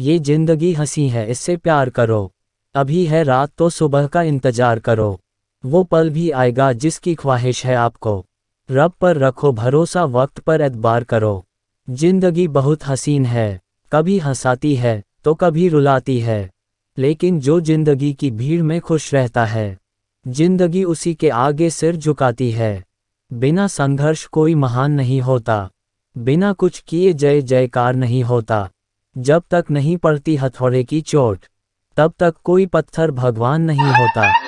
ये जिंदगी हंसी है इससे प्यार करो अभी है रात तो सुबह का इंतजार करो वो पल भी आएगा जिसकी ख्वाहिश है आपको रब पर रखो भरोसा वक्त पर एतबार करो जिंदगी बहुत हसीन है कभी हंसाती है तो कभी रुलाती है लेकिन जो जिंदगी की भीड़ में खुश रहता है जिंदगी उसी के आगे सिर झुकाती है बिना संघर्ष कोई महान नहीं होता बिना कुछ किए जय जयकार नहीं होता जब तक नहीं पड़ती हथौड़े की चोट तब तक कोई पत्थर भगवान नहीं होता